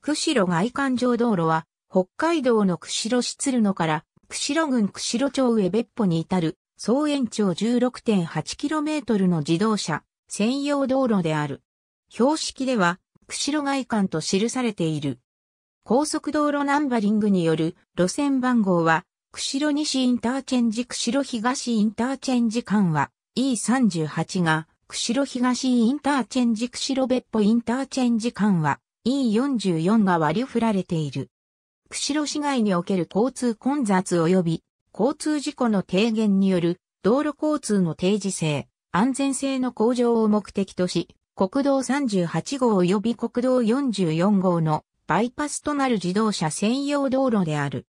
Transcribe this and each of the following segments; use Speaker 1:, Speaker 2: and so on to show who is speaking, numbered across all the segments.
Speaker 1: 釧
Speaker 2: 路外環状道路は、北海道の釧路市鶴野から、釧路郡釧路町上別歩に至る、総延長 16.8km の自動車、専用道路である。標識では、釧路外環と記されている。高速道路ナンバリングによる路線番号は、釧路西インターチェンジ釧路東インターチェンジ間は E38 が、釧路東インターチェンジ釧路別歩インターチェンジ間は E44 が割り振られている。釧路市街における交通混雑及び交通事故の低減による道路交通の定時性、安全性の向上を目的とし、国道38号及び国道44号のバイパスとなる自動車専用道路である。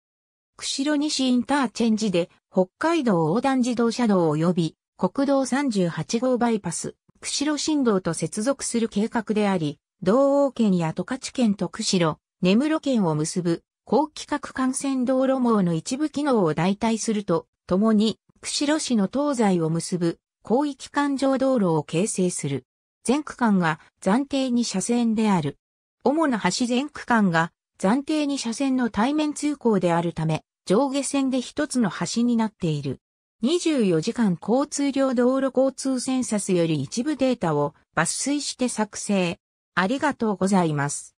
Speaker 2: 釧路西インターチェンジで北海道横断自動車道及び国道38号バイパス、釧路新道と接続する計画であり、道央圏や十勝県と釧路、根室県を結ぶ高規格幹線道路網の一部機能を代替すると、ともに釧路市の東西を結ぶ広域環状道路を形成する。全区間が暫定に車線である。主な橋全区間が暫定に車線の対面通行であるため、上下線で一つの橋になっている。24時間交通量道路交通センサスより一部データを抜粋して作成、ありがとうございます。